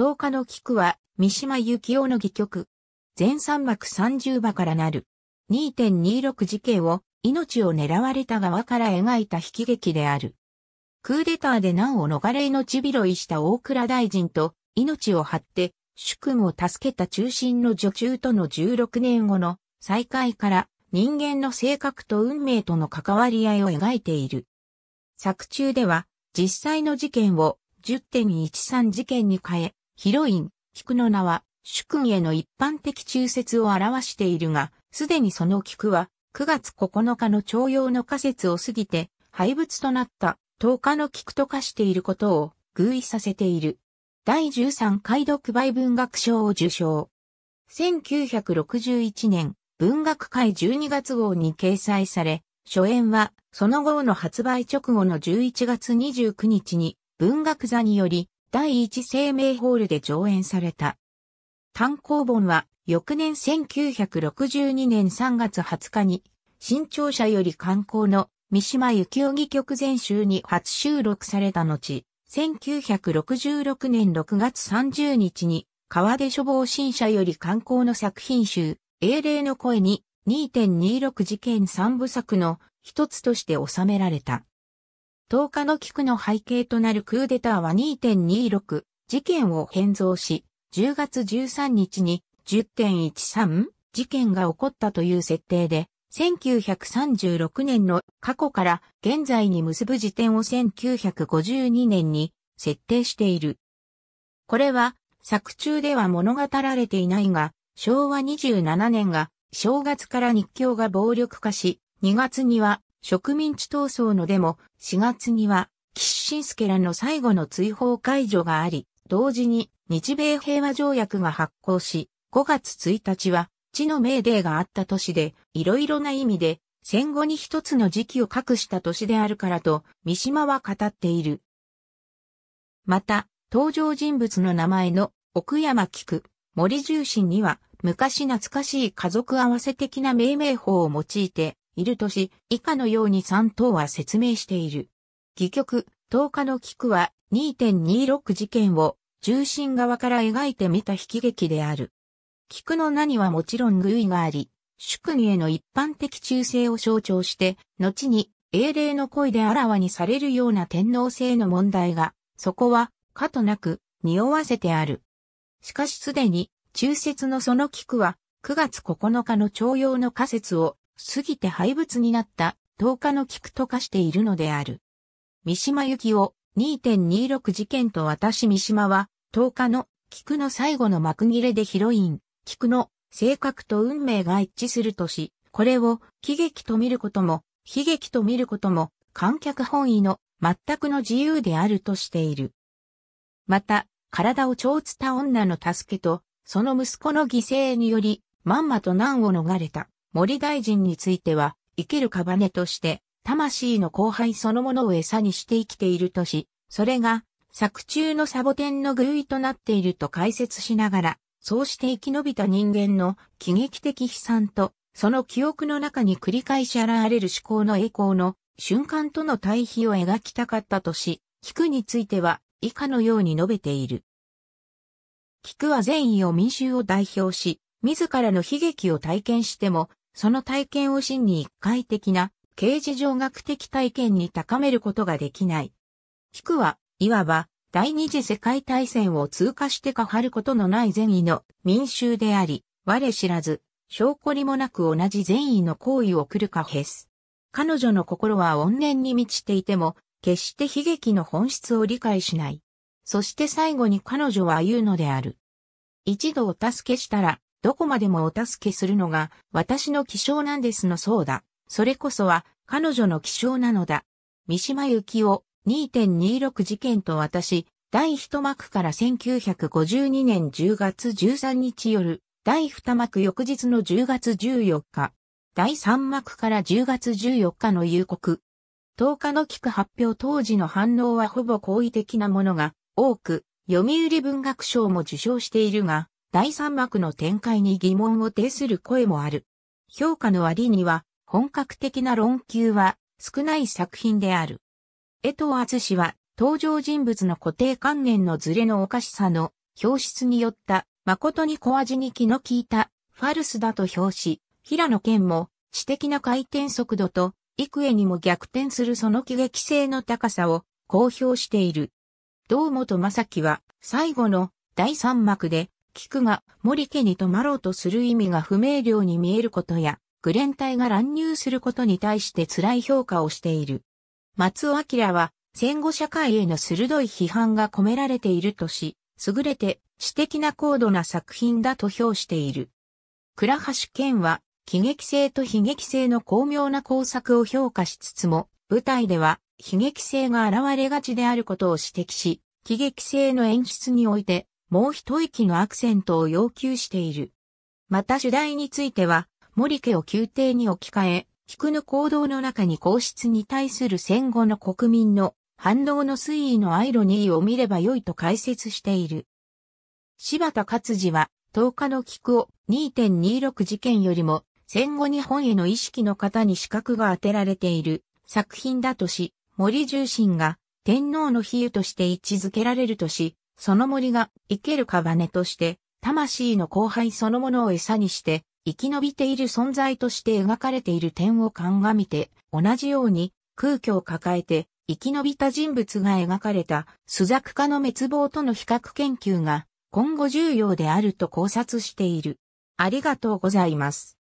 10日の菊は、三島由紀夫の戯曲。全3幕30場からなる。2.26事件を、命を狙われた側から描いた悲劇である。クーデターで難を逃れ命拾いした大倉大臣と、命を張って、主君を助けた中心の女中との16年後の再会から人間の性格と運命との関わり合いを描いている。作中では実際の事件を10.13事件に変え、ヒロイン、菊の名は、主君への一般的忠説を表しているが、すでにその菊は、9月9日の徴用の仮説を過ぎて、廃物となった10日の菊と化していることを偶意させている。第13回読売文学賞を受賞。1961年、文学界12月号に掲載され、初演は、その後の発売直後の11月29日に、文学座により、第一生命ホールで上演された。単行本は翌年1962年3月20日に新潮社より観光の三島由紀夫義曲全集に初収録された後、1966年6月30日に川出処方新社より観光の作品集、英霊の声に2.26事件三部作の一つとして収められた。10日の菊の背景となるクーデターは2.26事件を変造し、10月13日に10.13事件が起こったという設定で、1936年の過去から現在に結ぶ時点を1952年に設定している。これは作中では物語られていないが、昭和27年が正月から日教が暴力化し、2月には植民地闘争のデモ、4月には、岸信介らの最後の追放解除があり、同時に日米平和条約が発効し、5月1日は、地の命令デーがあった年で、いろいろな意味で、戦後に一つの時期を隠した年であるからと、三島は語っている。また、登場人物の名前の奥山菊、森重心には、昔懐かしい家族合わせ的な命名法を用いて、いるとし、以下のように3等は説明している。戯曲、10日の菊は2.26事件を中心側から描いてみた悲劇である。菊の名にはもちろん偶意があり、宿君への一般的忠誠を象徴して、後に英霊の恋であらわにされるような天皇制の問題が、そこは、かとなく、匂わせてある。しかしすでに、中説のその菊は、9月9日の徴用の仮説を過ぎて廃物になった10日の菊と化しているのである。三島由紀夫2.26事件と私三島は10日の菊の最後の幕切れでヒロイン、菊の性格と運命が一致するとし、これを喜劇と見ることも、悲劇と見ることも、観客本位の全くの自由であるとしている。また、体を超つた女の助けと、その息子の犠牲により、まんまと難を逃れた。森大臣については、生きるネとして、魂の後輩そのものを餌にして生きているとし、それが、作中のサボテンの偶意となっていると解説しながら、そうして生き延びた人間の喜劇的悲惨と、その記憶の中に繰り返し現れる思考の栄光の瞬間との対比を描きたかったとし、菊については以下のように述べている。菊は善意を民衆を代表し、自らの悲劇を体験しても、その体験を真に一回的な、刑事上学的体験に高めることができない。キクは、いわば、第二次世界大戦を通過してかはることのない善意の民衆であり、我知らず、証拠りもなく同じ善意の行為を来るかへす。彼女の心は怨念に満ちていても、決して悲劇の本質を理解しない。そして最後に彼女は言うのである。一度お助けしたら、どこまでもお助けするのが、私の気象なんですのそうだ。それこそは、彼女の気象なのだ。三島由紀夫、2.26事件と私、第一幕から1952年10月13日夜、第二幕翌日の10月14日、第三幕から10月14日の夕刻。10日の聞く発表当時の反応はほぼ好意的なものが多く、読売文学賞も受賞しているが、第三幕の展開に疑問を呈する声もある。評価の割には、本格的な論級は少ない作品である。江藤厚氏は、登場人物の固定観念のズレのおかしさの表出によった、誠に小味に気の利いた、ファルスだと表し、平野健も、知的な回転速度と、幾重にも逆転するその喜劇性の高さを公表している。堂本正樹は最後の第3幕で菊が森家に泊まろうとする意味が不明瞭に見えることや、グレン隊が乱入することに対して辛い評価をしている。松尾明は戦後社会への鋭い批判が込められているとし、優れて詩的な高度な作品だと評している。倉橋健は喜劇性と悲劇性の巧妙な工作を評価しつつも、舞台では悲劇性が現れがちであることを指摘し、喜劇性の演出においてもう一息のアクセントを要求している。また主題については、森家を宮廷に置き換え、菊の行動の中に皇室に対する戦後の国民の反動の推移のアイロニーを見ればよいと解説している。柴田勝次は、10日の菊を2.26事件よりも戦後日本への意識の方に資格が当てられている作品だとし、森重心が天皇の比喩として位置づけられるとし、その森が生ける屍として、魂の荒廃そのものを餌にして、生き延びている存在として描かれている点を鑑みて、同じように空虚を抱えて生き延びた人物が描かれたスザクの滅亡との比較研究が今後重要であると考察している。ありがとうございます。